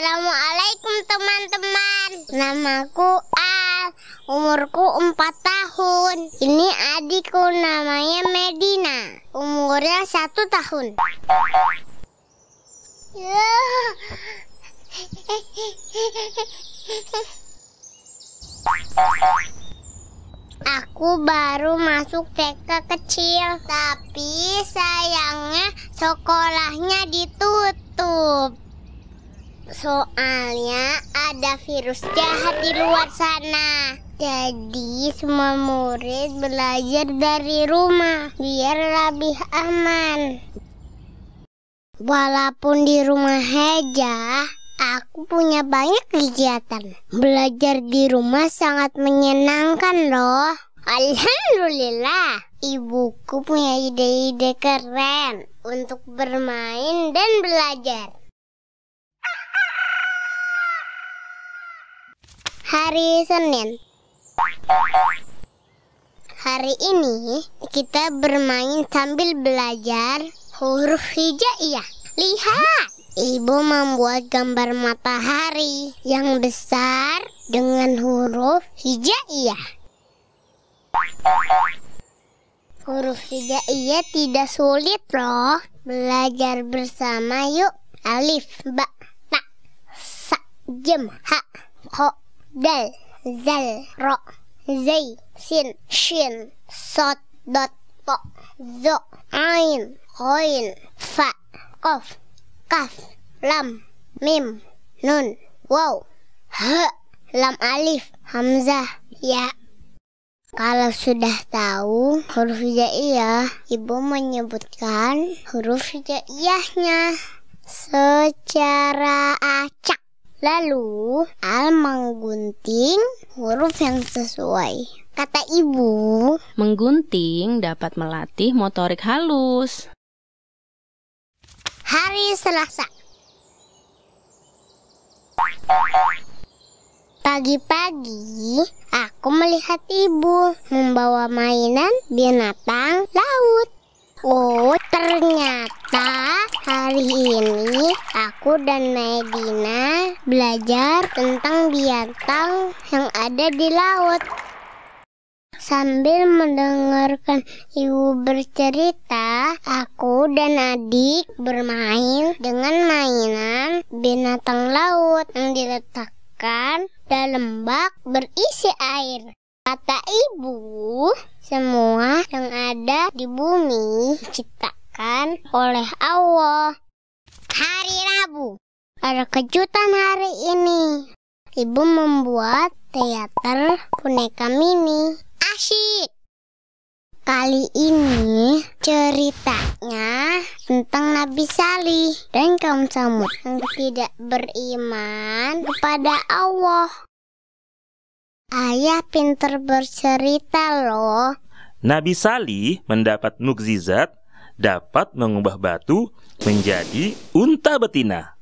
Assalamualaikum teman-teman Namaku Al Umurku 4 tahun Ini adikku namanya Medina Umurnya 1 tahun Aku baru masuk TK kecil Tapi sayangnya sekolahnya ditutup Soalnya ada virus jahat di luar sana. Jadi semua murid belajar dari rumah biar lebih aman. Walaupun di rumah heja aku punya banyak kegiatan. Belajar di rumah sangat menyenangkan loh. Alhamdulillah, ibuku punya ide-ide keren untuk bermain dan belajar. hari Senin. Hari ini kita bermain sambil belajar huruf hijaiyah. Lihat, ibu membuat gambar matahari yang besar dengan huruf hijaiyah. Huruf hijaiyah tidak sulit loh. Belajar bersama yuk. Alif, ba, ta, sa, jem, ha, ho, dal zal ro zai sin shin Sot, dot po zo ain koin fa kof kaf lam mim nun wow ha lam alif hamzah ya kalau sudah tahu huruf hijaiyah, ibu menyebutkan huruf hijaiyahnya secara acak. Lalu, Al menggunting huruf yang sesuai. Kata ibu, menggunting dapat melatih motorik halus. Hari Selasa. Pagi-pagi, aku melihat ibu membawa mainan binatang laut. Oh, ternyata Hari ini aku dan Medina belajar tentang biatang yang ada di laut. Sambil mendengarkan ibu bercerita, aku dan adik bermain dengan mainan binatang laut yang diletakkan dalam bak berisi air. Kata ibu, semua yang ada di bumi ciptaan dibacakan oleh Allah. Hari Rabu, ada kejutan hari ini. Ibu membuat teater boneka mini. Asyik! Kali ini ceritanya tentang Nabi Salih dan kaum Samud yang tidak beriman kepada Allah. Ayah pinter bercerita loh. Nabi Salih mendapat mukjizat dapat mengubah batu menjadi unta betina.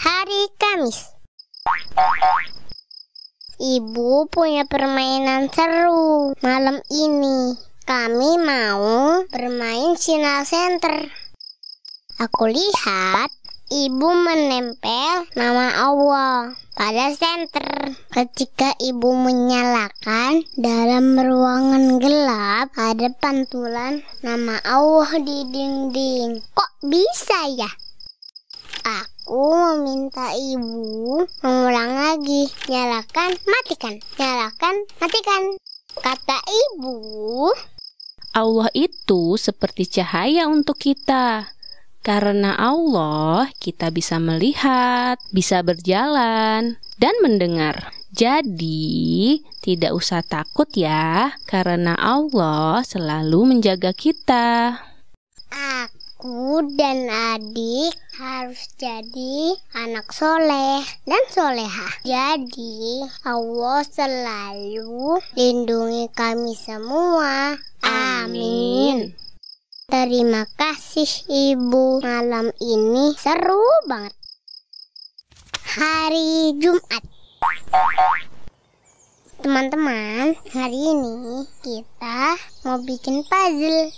Hari Kamis Ibu punya permainan seru malam ini. Kami mau bermain sinar center. Aku lihat ibu menempel nama Allah pada senter. Ketika ibu menyalakan dalam ruangan gelap, ada pantulan nama Allah di dinding. Kok bisa ya? Aku meminta ibu mengulang lagi. Nyalakan, matikan. Nyalakan, matikan. Kata ibu, Allah itu seperti cahaya untuk kita. Karena Allah, kita bisa melihat, bisa berjalan, dan mendengar. Jadi, tidak usah takut ya, karena Allah selalu menjaga kita. Aku dan adik harus jadi anak soleh dan soleha. Jadi, Allah selalu lindungi kami semua. Amin. Amin. Terima kasih Ibu, malam ini seru banget. Hari Jumat. Teman-teman, hari ini kita mau bikin puzzle.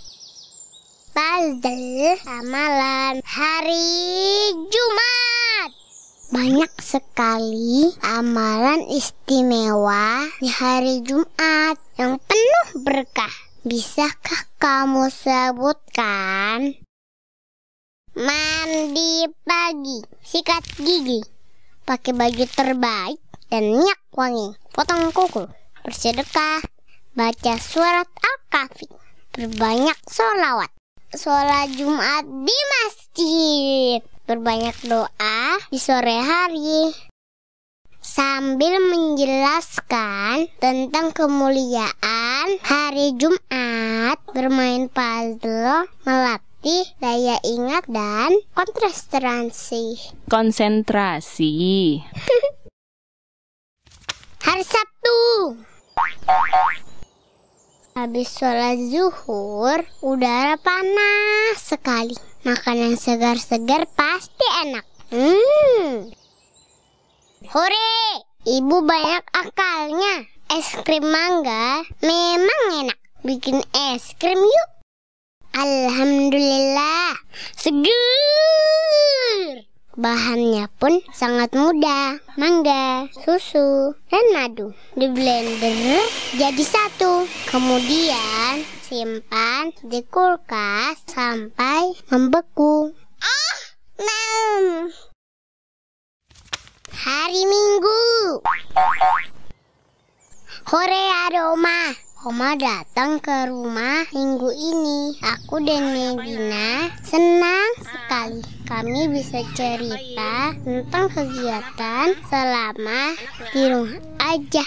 Puzzle amalan hari Jumat. Banyak sekali amalan istimewa di hari Jumat yang penuh berkah. Bisakah kamu sebutkan? Mandi pagi, sikat gigi, pakai baju terbaik dan minyak wangi, potong kuku, bersedekah, baca surat Al-Kahfi, berbanyak sholawat, sholat Jumat di masjid, berbanyak doa di sore hari, sambil menjelaskan tentang kemuliaan hari Jumat bermain puzzle, melatih daya ingat dan konsentrasi. Konsentrasi. hari Sabtu. Habis sholat zuhur, udara panas sekali. Makanan segar-segar pasti enak. Hmm. Hore, ibu banyak akalnya es krim mangga memang enak. Bikin es krim yuk. Alhamdulillah, segar. Bahannya pun sangat mudah. Mangga, susu, dan madu. Di blender jadi satu. Kemudian simpan di kulkas sampai membeku. Ah, mau. Hari Minggu. Hore Aroma. Oma datang ke rumah minggu ini. Aku dan Medina senang sekali. Kami bisa cerita tentang kegiatan selama di rumah aja.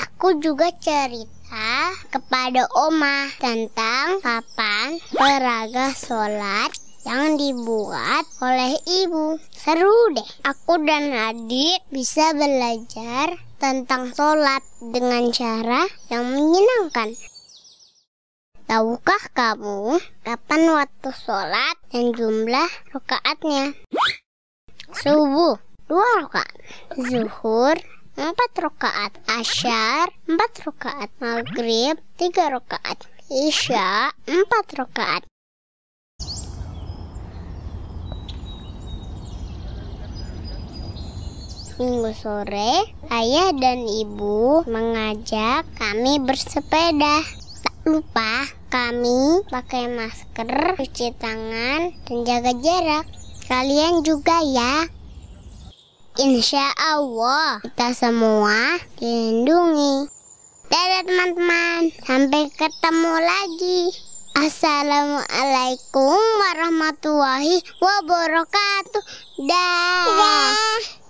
Aku juga cerita kepada Oma tentang papan peraga sholat yang dibuat oleh ibu. Seru deh. Aku dan adik bisa belajar tentang sholat dengan cara yang menyenangkan. Tahukah kamu kapan waktu sholat dan jumlah rakaatnya? Subuh, dua rakaat. Zuhur, empat rakaat. Asyar, empat rakaat. Maghrib, tiga rakaat. Isya, empat rakaat. Minggu sore, ayah dan ibu mengajak kami bersepeda. Tak lupa kami pakai masker, cuci tangan, dan jaga jarak. Kalian juga ya. Insya Allah kita semua dilindungi. Dadah teman-teman, sampai ketemu lagi. Assalamualaikum warahmatullahi wabarakatuh. Dah. Da.